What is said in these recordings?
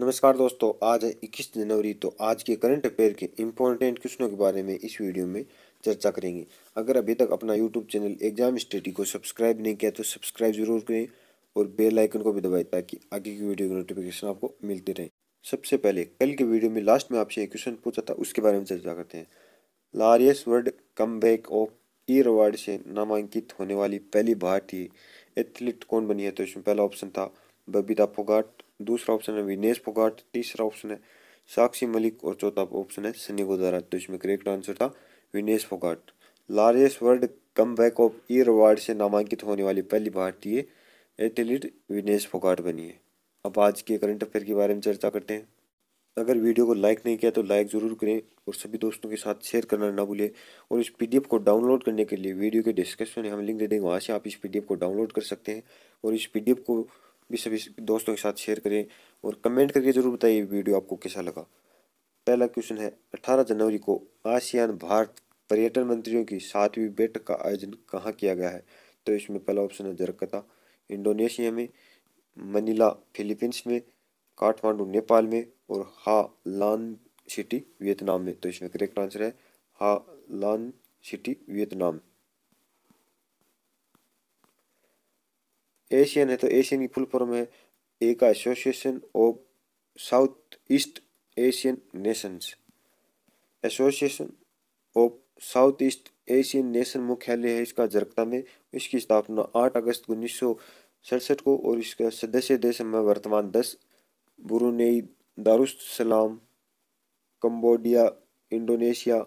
नमस्कार दोस्तों आज है इक्कीस जनवरी तो आज के करंट अफेयर के इम्पोर्टेंट क्वेश्चनों के बारे में इस वीडियो में चर्चा करेंगे अगर अभी तक अपना यूट्यूब चैनल एग्जाम स्टडी को सब्सक्राइब नहीं किया तो सब्सक्राइब जरूर करें और बेल आइकन को भी दबाएं ताकि आगे की वीडियो की नोटिफिकेशन आपको मिलते रहें सबसे पहले कल के वीडियो में लास्ट में आपसे एक क्वेश्चन पूछा था उसके बारे में चर्चा करते हैं Laureus world comeback of year award से नामांकित होने वाली पहली भारतीय एथलीट कौन बनी है तो इसमें पहला ऑप्शन था बबीता फोगाट दूसरा ऑप्शन है विनेश फोगाट तीसरा ऑप्शन है साक्षी मलिक और चौथा ऑप्शन है सनी गोदारा तो इसमें करेक्ट आंसर था Vinesh Phogat largest world comeback of year award से नामांकित होने वाली पहली भारतीय एथलीट विनेश फोगाट बनी है अब आज के करंट अफेयर के बारे में चर्चा करते हैं अगर वीडियो को लाइक नहीं किया तो लाइक ज़रूर करें और सभी दोस्तों के साथ शेयर करना ना भूलें और इस पीडीएफ को डाउनलोड करने के लिए वीडियो के डिस्क्रिप्शन में हम लिंक दे देंगे वहाँ से आप इस पीडीएफ को डाउनलोड कर सकते हैं और इस पीडीएफ को भी सभी दोस्तों के साथ शेयर करें और कमेंट करके ज़रूर बताइए वीडियो आपको कैसा लगा पहला क्वेश्चन है 18 जनवरी को आसियान भारत पर्यटन मंत्रियों की सातवीं बैठक का आयोजन कहाँ किया गया है तो इसमें पहला ऑप्शन है जरकता इंडोनेशिया में मनीला फिलीपींस में काठमांडू नेपाल में और हा लान सिटी वियतनाम में तो इसमें करेक्ट आंसर है हा लान सिटी वियतनाम एशियन है तो एशियन की फुल फॉर्म है एक association of southeast Asian nations association of southeast Asian nation मुख्यालय है इसका जरकता में इसकी स्थापना 8 अगस्त उन्नीस को और इसका सदस्य देश में वर्तमान दस Brunei Darussalam Cambodia Indonesia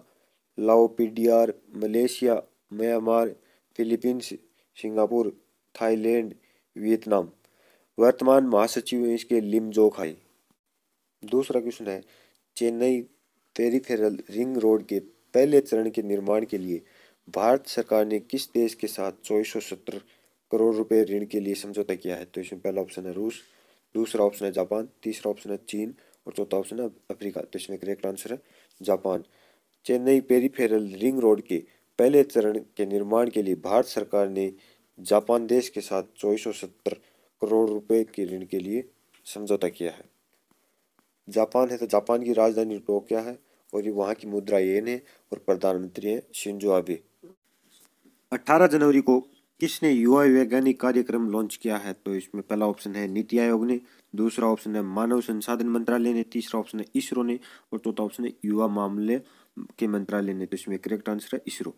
Lao PDR Malaysia Myanmar Philippines Singapore Thailand Vietnam वर्तमान महासचिव इसके लिम जो खाई दूसरा क्वेश्चन है चेन्नई पेरीफेरल रिंग रोड के पहले चरण के निर्माण के लिए भारत सरकार ने किस देश के साथ चौबीस करोड़ रुपए ऋण के लिए समझौता किया है तो इसमें पहला ऑप्शन है रूस दूसरा ऑप्शन है जापान तीसरा ऑप्शन है चीन और चौथा ऑप्शन है अफ्रीका तो इसमें करेक्ट आंसर है Japan Chennai peripheral ring road के पहले चरण के निर्माण के लिए भारत सरकार ने जापान देश के साथ चौबीस करोड़ रुपए के ऋण के लिए समझौता किया है जापान है तो जापान की राजधानी टोक्यो है और ये वहाँ की मुद्रा येन है और प्रधानमंत्री हैं शिंजो आबे 18 जनवरी को किसने युवा वैज्ञानिक कार्यक्रम लॉन्च किया है तो इसमें पहला ऑप्शन है नीति आयोग ने दूसरा ऑप्शन है मानव संसाधन मंत्रालय ने तीसरा ऑप्शन है इसरो ने और चौथा ऑप्शन है युवा मामले के मंत्रालय ने तो इसमें करेक्ट आंसर है इसरो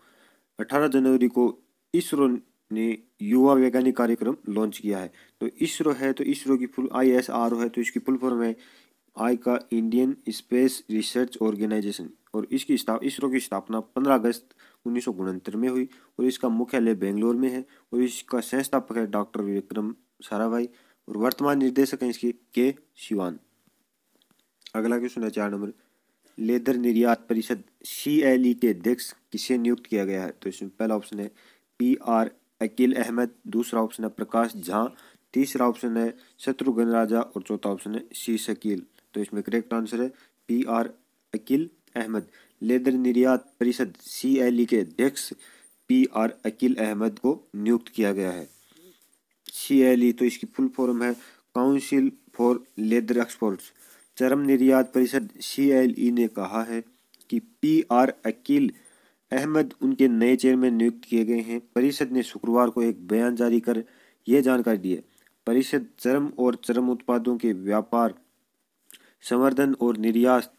अठारह जनवरी को इसरो ने युवा वैज्ञानिक कार्यक्रम लॉन्च किया है तो इसरो है तो इसरो की full I S R O है तो इसकी फुल फॉर्म है आई का इंडियन स्पेस रिसर्च ऑर्गेनाइजेशन और इसकी इसरो की स्थापना पंद्रह अगस्त उन्नीस में हुई और इसका मुख्यालय बेंगलोर में है और इसका संस्थापक है डॉक्टर विक्रम साराभाई और वर्तमान निर्देशक हैं इसके के शिवान अगला क्वेश्चन है चार नंबर लेदर निर्यात परिषद सी एल ई के अध्यक्ष किसे नियुक्त किया गया है तो इसमें पहला ऑप्शन है पी आर अकील अहमद दूसरा ऑप्शन है प्रकाश झा तीसरा ऑप्शन है शत्रुघ्न राजा और चौथा ऑप्शन है शी शकील तो इसमें करेक्ट आंसर है P R Aqeel Ahmad leather निर्यात परिषद सी एल ई के अध्यक्ष पी आर अकील अहमद को नियुक्त किया गया है सी एल ई तो इसकी फुल फॉर्म है काउंसिल फॉर लेदर एक्सपोर्ट्स चरम निर्यात परिषद सी एल ई ने कहा है कि पी आर अकील अहमद उनके नए चेयरमैन नियुक्त किए गए हैं परिषद ने शुक्रवार को एक बयान जारी कर यह जानकारी दी है परिषद चरम और चरम उत्पादों के व्यापार संवर्धन और निर्यात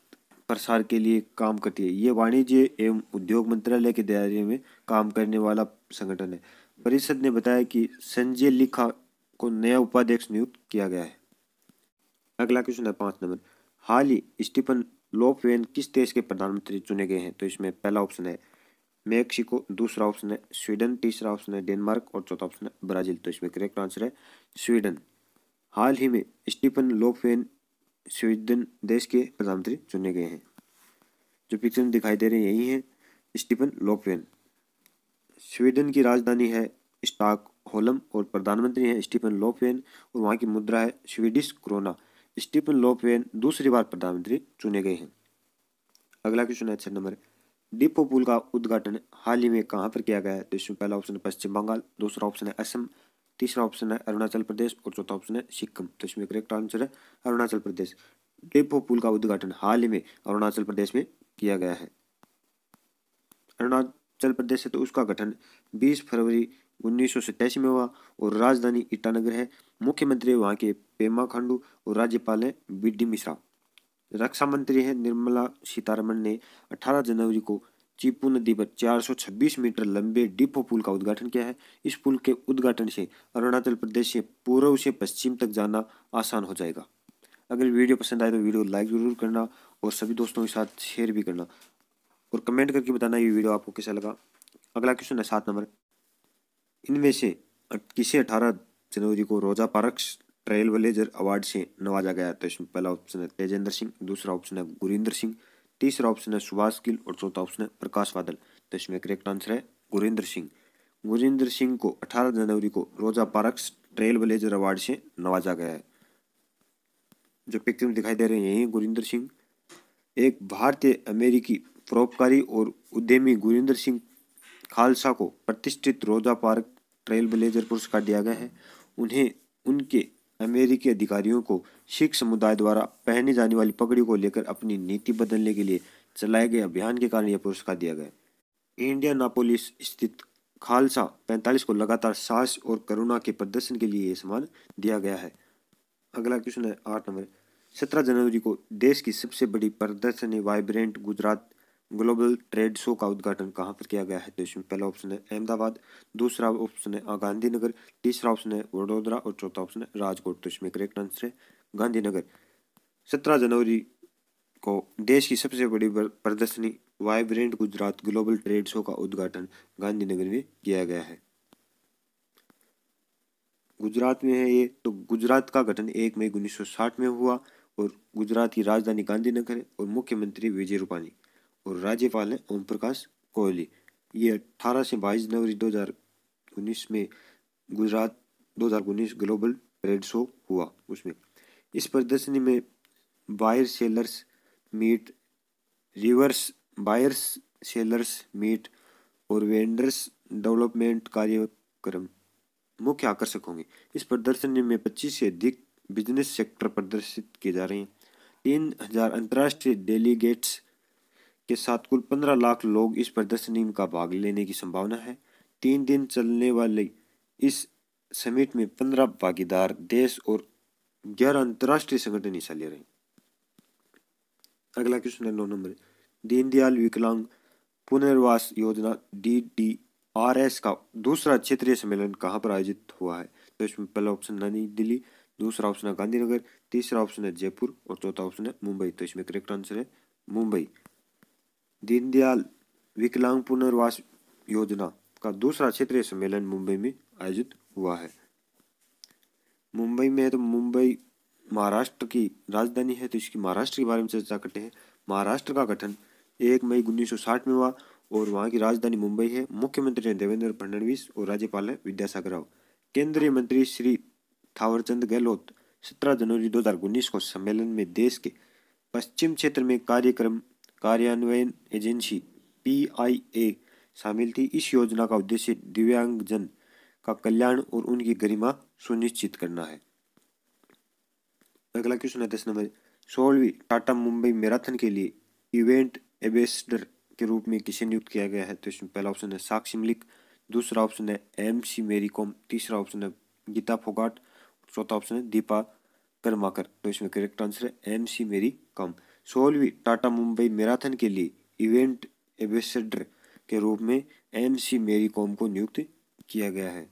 प्रसार के लिए काम करती है ये वाणिज्य एवं उद्योग मंत्रालय के दायरे में काम करने वाला संगठन है परिषद ने बताया कि संजय लिखा को नया उपाध्यक्ष नियुक्त किया गया है अगला क्वेश्चन है पांच नंबर हाल ही स्टीफन लोपवेन किस देश के प्रधानमंत्री चुने गए हैं तो इसमें पहला ऑप्शन है मेक्सिको दूसरा ऑप्शन है स्वीडन तीसरा ऑप्शन है डेनमार्क और चौथा ऑप्शन है ब्राजील तो इसमें करेक्ट आंसर है स्वीडन हाल ही में स्टीफन लोफेन स्वीडन देश के प्रधानमंत्री चुने गए हैं जो पिक्चर में दिखाई दे रहे हैं यही हैं स्टीफन लोफेन स्वीडन की राजधानी है स्टाक होलम और प्रधानमंत्री हैं स्टीफन लोफेन और वहाँ की मुद्रा है स्वीडिश क्रोना स्टीफन लोफेन दूसरी बार प्रधानमंत्री चुने गए हैं अगला क्वेश्चन है अच्छा नंबर डिपो पुल का उद्घाटन हाल ही में कहाँ पर किया गया है तो इसमें पहला ऑप्शन है पश्चिम बंगाल दूसरा ऑप्शन है असम तीसरा ऑप्शन है अरुणाचल प्रदेश और चौथा ऑप्शन है सिक्किम तो इसमें करेक्ट आंसर है अरुणाचल प्रदेश डिपो पुल का उद्घाटन हाल ही में अरुणाचल प्रदेश में किया गया है अरुणाचल प्रदेश है तो उसका गठन बीस फरवरी उन्नीस में हुआ और राजधानी ईटानगर है मुख्यमंत्री वहाँ के पेमा खांडू और राज्यपाल है बी डी मिश्रा रक्षा मंत्री हैं निर्मला सीतारमण ने 18 जनवरी को चीपू नदी पर 426 मीटर लंबे डिपो पुल का उद्घाटन किया है इस पुल के उद्घाटन से अरुणाचल प्रदेश से पूर्व से पश्चिम तक जाना आसान हो जाएगा अगर वीडियो पसंद आए तो वीडियो लाइक ज़रूर करना और सभी दोस्तों के साथ शेयर भी करना और कमेंट करके बताना ये वीडियो आपको कैसा लगा अगला क्वेश्चन है सात नंबर इनमें से किसे अठारह जनवरी को रोजा पार्क ट्रायल वलेजर अवार्ड से नवाजा गया तो इसमें पहला ऑप्शन है तेजेंद्र सिंह दूसरा ऑप्शन है गुरिंदर सिंह तीसरा ऑप्शन है सुभाष गिल और चौथा ऑप्शन है प्रकाश बादल तो इसमें करेक्ट आंसर है गुरिंदर सिंह गुरिंदर सिंह को 18 जनवरी को रोजा पार्क्स ट्रेल वलेजर अवार्ड से नवाजा गया है जो पिक्चर में दिखाई दे रहे हैं यही गुरिंदर सिंह एक भारतीय अमेरिकी परोपकारी और उद्यमी गुरिंदर सिंह खालसा को प्रतिष्ठित रोजा पार्क ट्रेल ब्लेजर पुरस्कार दिया गया है उन्हें उनके अमेरिकी अधिकारियों को सिख समुदाय द्वारा पहने जाने वाली पगड़ी को लेकर अपनी नीति बदलने के लिए चलाए गए अभियान के कारण यह पुरस्कार दिया गया इंडिया नापोलिस स्थित खालसा 45 को लगातार साहस और करुणा के प्रदर्शन के लिए यह सम्मान दिया गया है अगला क्वेश्चन है आठ नंबर सत्रह जनवरी को देश की सबसे बड़ी प्रदर्शनी vibrant Gujarat global trade show का उद्घाटन कहाँ पर किया गया है तो इसमें पहला ऑप्शन है अहमदाबाद दूसरा ऑप्शन है गांधीनगर तीसरा ऑप्शन है वडोदरा और चौथा ऑप्शन है राजकोट तो इसमें करेक्ट आंसर है गांधीनगर सत्रह जनवरी को देश की सबसे बड़ी प्रदर्शनी vibrant Gujarat global trade show का उद्घाटन गांधीनगर में किया गया है गुजरात में है ये तो गुजरात का गठन एक मई उन्नीस में हुआ और गुजरात की राजधानी गांधीनगर है और मुख्यमंत्री विजय रूपाणी और राज्यपाल हैं ओम प्रकाश कोहली ये अट्ठारह से बाईस जनवरी उन्नीस में गुजरात उन्नीस ग्लोबल ट्रेड शो हुआ उसमें इस प्रदर्शनी में buyer sellers meet reverse buyers sellers meet और वेंडर्स डेवलपमेंट कार्यक्रम मुख्य आकर्षक होंगे इस प्रदर्शनी में 25 से अधिक बिजनेस सेक्टर प्रदर्शित किए जा रहे हैं तीन हजार अंतर्राष्ट्रीय डेलीगेट्स के साथ कुल पंद्रह लाख लोग इस प्रदर्शनी का भाग लेने की संभावना है तीन दिन चलने वाले इस समिट में पंद्रह भागीदार देश और ग्यारह अंतर्राष्ट्रीय संगठन हिस्सा ले रहे हैं अगला क्वेश्चन है नौ नंबर दीनदयाल विकलांग पुनर्वास योजना डी डी आर एस का दूसरा क्षेत्रीय सम्मेलन कहाँ पर आयोजित हुआ है तो इसमें पहला ऑप्शन नई दिल्ली दूसरा ऑप्शन है गांधीनगर तीसरा ऑप्शन है जयपुर और चौथा ऑप्शन है मुंबई तो इसमें करेक्ट आंसर है मुंबई दीनदयाल विकलांग पुनर्वास योजना का दूसरा क्षेत्रीय सम्मेलन मुंबई में आयोजित हुआ है मुंबई में है तो मुंबई महाराष्ट्र की राजधानी है तो इसकी महाराष्ट्र के बारे में चर्चा करते हैं महाराष्ट्र का गठन एक मई उन्नीस में हुआ और वहाँ की राजधानी मुंबई है मुख्यमंत्री हैं देवेंद्र फडणवीस और राज्यपाल है विद्यासागर राव केंद्रीय मंत्री श्री थावरचंद गहलोत 17 जनवरी 2019 को सम्मेलन में देश के पश्चिम क्षेत्र में कार्यक्रम कार्यान्वयन एजेंसी पीआईए शामिल थी इस योजना का उद्देश्य दिव्यांगजन का कल्याण और उनकी गरिमा सुनिश्चित करना है अगला क्वेश्चन है दस नंबर सोलहवीं टाटा मुंबई मैराथन के लिए इवेंट एम्बेसडर के रूप में किसे नियुक्त किया गया है तो इसमें पहला ऑप्शन है साक्षी मलिक दूसरा ऑप्शन है एम सी मेरी कॉम तीसरा ऑप्शन है गीता फोगाट चौथा ऑप्शन है दीपा कर्माकर तो इसमें करेक्ट आंसर है एम सी मेरी कॉम सोलहवीं टाटा मुंबई मैराथन के लिए इवेंट एम्बेसडर के रूप में एम सी मेरी कॉम को नियुक्त किया गया है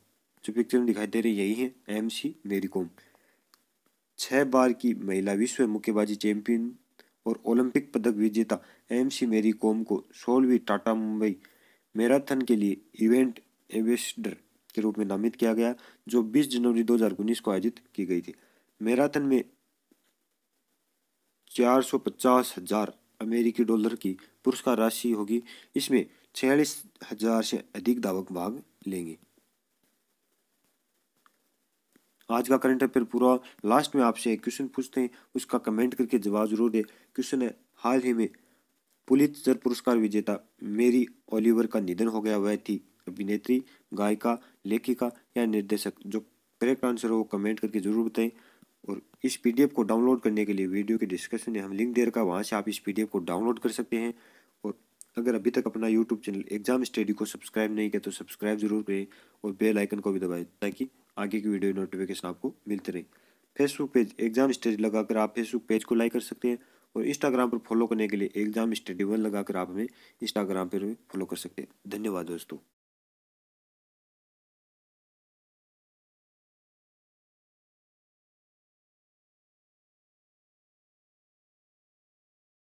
जो पिक्चर में दिखाई दे रही यही है एम सी मेरी कॉम छः बार की महिला विश्व मुक्केबाजी चैंपियन और ओलंपिक पदक विजेता एम सी मेरी कॉम को सोलहवीं टाटा मुंबई मैराथन के लिए इवेंट एम्बेसडर के रूप में नामित किया गया जो 20 जनवरी 2019 को आयोजित की गई थी मैराथन में चार सौ पचास हजार अमेरिकी डॉलर की पुरस्कार राशि होगी इसमें छियालीस हजार से अधिक धावक भाग लेंगे आज का करंट अफेयर पूरा लास्ट में आपसे क्वेश्चन पूछते हैं उसका कमेंट करके जवाब जरूर दे क्वेश्चन है हाल ही में पुलित्जर पुरस्कार विजेता मेरी ओलिवर का निधन हो गया वह थी अभिनेत्री गायिका लेखिका या निर्देशक जो करेक्ट आंसर हो वो कमेंट करके जरूर बताएं और इस पीडीएफ को डाउनलोड करने के लिए वीडियो के डिस्क्रिप्शन में हम लिंक दे रखा वहाँ से आप इस पीडीएफ को डाउनलोड कर सकते हैं और अगर अभी तक अपना यूट्यूब चैनल एग्जाम स्टडी को सब्सक्राइब नहीं किया तो सब्सक्राइब जरूर करें और बेल आइकन को भी दबाएं ताकि आगे की वीडियो नोटिफिकेशन आपको मिलते रहे फेसबुक पेज एग्जाम स्टडी लगाकर आप फेसबुक पेज को लाइक कर सकते हैं और इंस्टाग्राम पर फॉलो करने के लिए एग्जाम स्टडी वन लगाकर आप हमें इंस्टाग्राम पर फॉलो कर सकते हैं धन्यवाद दोस्तों